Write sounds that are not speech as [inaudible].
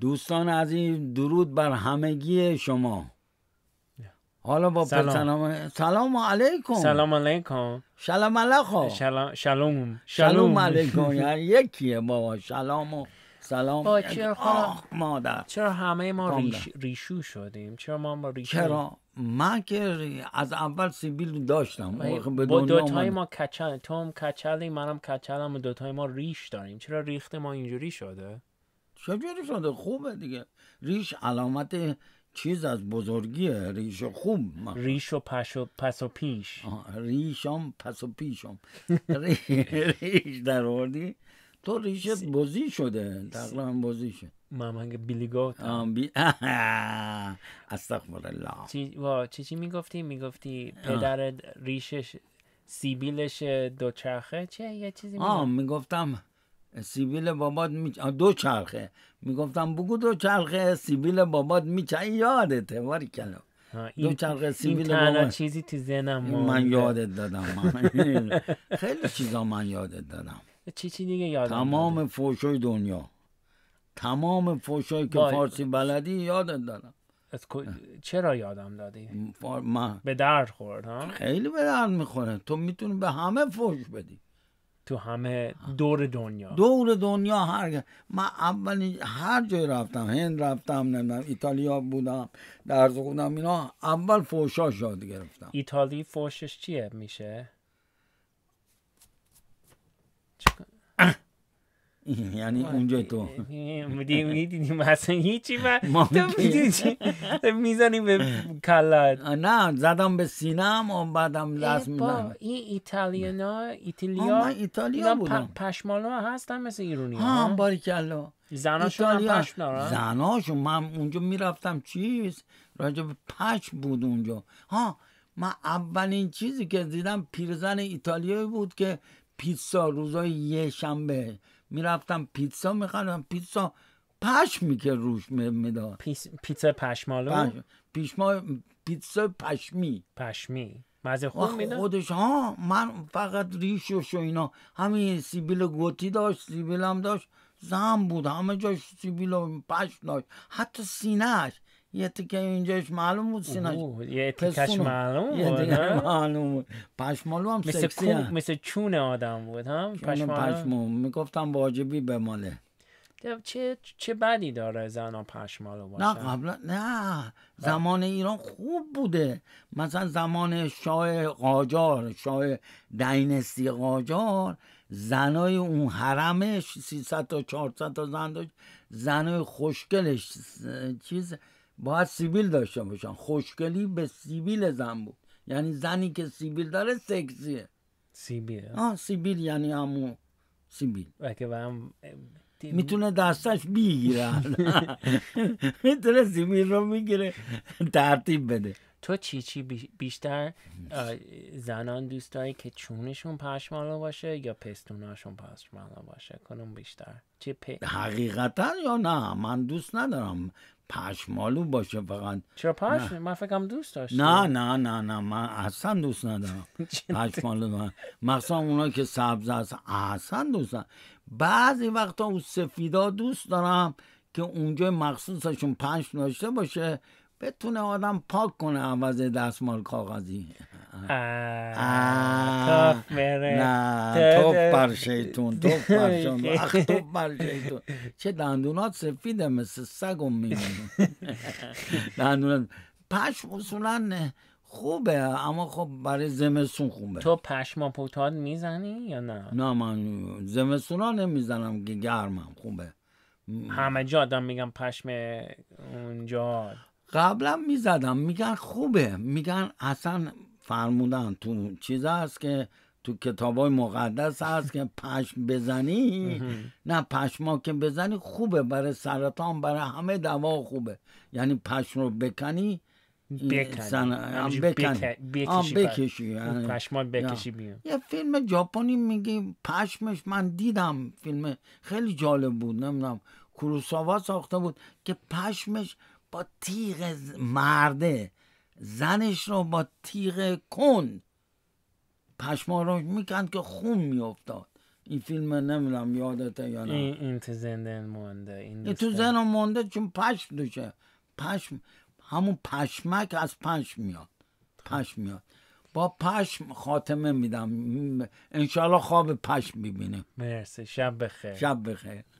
دوستان عزیز درود بر همگی شما حالا با سلام. سلام علیکم سلام علیکم سلام علیکم سلام شلوم علیکم [laughs] یعنی یکیه بابا سلام و سلام با چرا خب؟ مادر چرا همه ما ریشو شدیم چرا ما با ریشو چرا ما که از اول سیبیل داشتم با دوتای ما کچل تو هم کچلی منم کچلم و دوتای ما ریش داریم چرا ریخت ما اینجوری شده چجوری شده خوبه دیگه ریش علامت چیز از بزرگیه ریش خوب ریش و و پس و پیش ریشم پس و پیشم [laughs] ریش در آوردی تو ریشت بزی شده تقریبا بزی شد مامانگ بیلیگوت بی... [laughs] استغفر الله چی چی میگفتی میگفتی پدر ریشش سیبیلش دوچرخه چه یه چیزی میگفتم آه میگفتم سیبیل بابات می دو چرخه میگفتم بگو دو چرخه سیبیل بابات میچه یادته باری کلا دو چرخه سیبیل بابات چیزی تو من یادت دادم من. [laughs] خیلی چیزا من یادت دادم چی چی دیگه یادم تمام فوشای دنیا تمام فوشای که فارسی بلدی یادت دادم چرا یادم دادی؟ به درد خورد خیلی به درد میخوره تو میتونی به همه فوش بدی تو همه دور دنیا دور دنیا هر من اول هر جای رفتم هند رفتم نمیدونم ایتالیا بودم در بودم اینا اول فوشاش یاد گرفتم ایتالی فوشش چیه میشه [laughs] یعنی اونجا تو میدیدیم اصلا هیچی ما به کلت [laughs] نه زدم به سینم و بعدم لازم میدم این ایتالیانا ایتالیا من ایتالیا بودم ها هستن مثل ایرونی ها باریکلا زناشون هم پشم زناشون من اونجا میرفتم چیز راجع به پش بود اونجا ها من اولین چیزی که دیدم پیرزن ایتالیایی بود که پیتزا روزای یه شنبه میرفتم پیتزا میخوردم پیتزا پشمی که روش میداد پیتزا پشمالو پشم. پیتزا پشمی پشمی مزه خوب میداد خودش ها من فقط ریشش و اینا همین سیبیل گوتی داشت سیبیل هم داشت زن بود همه جاش سیبیل و پشم داشت حتی سینهش یه تیکه اینجاش معلوم بود سینا یه تیکش معلوم بود یه معلوم بود پشمالو هم سکسی هم. مثل چون آدم بود هم پشمالو پشمالو میگفتم واجبی بماله چه چه بدی داره زن پشمالو باشه نه قبلا نه زمان ایران خوب بوده مثلا زمان شاه قاجار شاه دینستی قاجار زنای اون حرمش 300 تا 400 تا زن داشت زنای خوشگلش چیز باید سیبیل داشته باشن خوشگلی به سیبیل زن بود یعنی زنی که سیبیل داره سکسیه سیبیل آه سیبیل یعنی همو سیبیل هم میتونه دستش بیگیره [laughs] میتونه سیبیل رو میگیره ترتیب بده تو چی چی بیشتر زنان دوست که چونشون پشمالو باشه یا پستوناشون پشمالو باشه کنون بیشتر چی حقیقتا یا نه من دوست ندارم مالو باشه فقط چرا پشم من فکرم دوست داشت نه نه نه نه من اصلا دوست ندارم [laughs] پشمالو مالو مخصوصا اونا که سبز است اصلا دوست بعضی وقتا اون سفیدا دوست دارم که اونجا مخصوصشون پنج داشته باشه بتونه آدم پاک کنه عوض دستمال کاغذی آه نه توف بر شیطون توف چه دندونات سفیده مثل سگم و میمون پشم اصولا خوبه اما خب برای زمستون خوبه تو پشما پوتاد میزنی یا نه؟ نه من زمستون ها نمیزنم که گرمم خوبه همه جا آدم میگن پشم اونجا قبلا میزدم میگن خوبه میگن اصلا فرمودن تو چیز هست که تو کتاب های مقدس هست که پشم بزنی نه پشما که بزنی خوبه برای سرطان برای همه دوا خوبه یعنی پشم رو بکنی یعنی بکنی بکشی بکشی خب، یعنی- یه فیلم ژاپنی میگی پشمش من دیدم فیلم خیلی جالب بود نمیدونم کوروساوا ساخته بود که پشمش با تیغ مرده زنش رو با تیغ کن پشماروش میکند که خون میافتاد این فیلم نمیدونم یادت یا نه این, تو زنده مونده این, تو زنده مونده چون پشم دوشه پشم همون پشمک از پشم میاد پشم میاد با پشم خاتمه میدم انشالله خواب پشم ببینه مرسی شب بخیر شب بخیر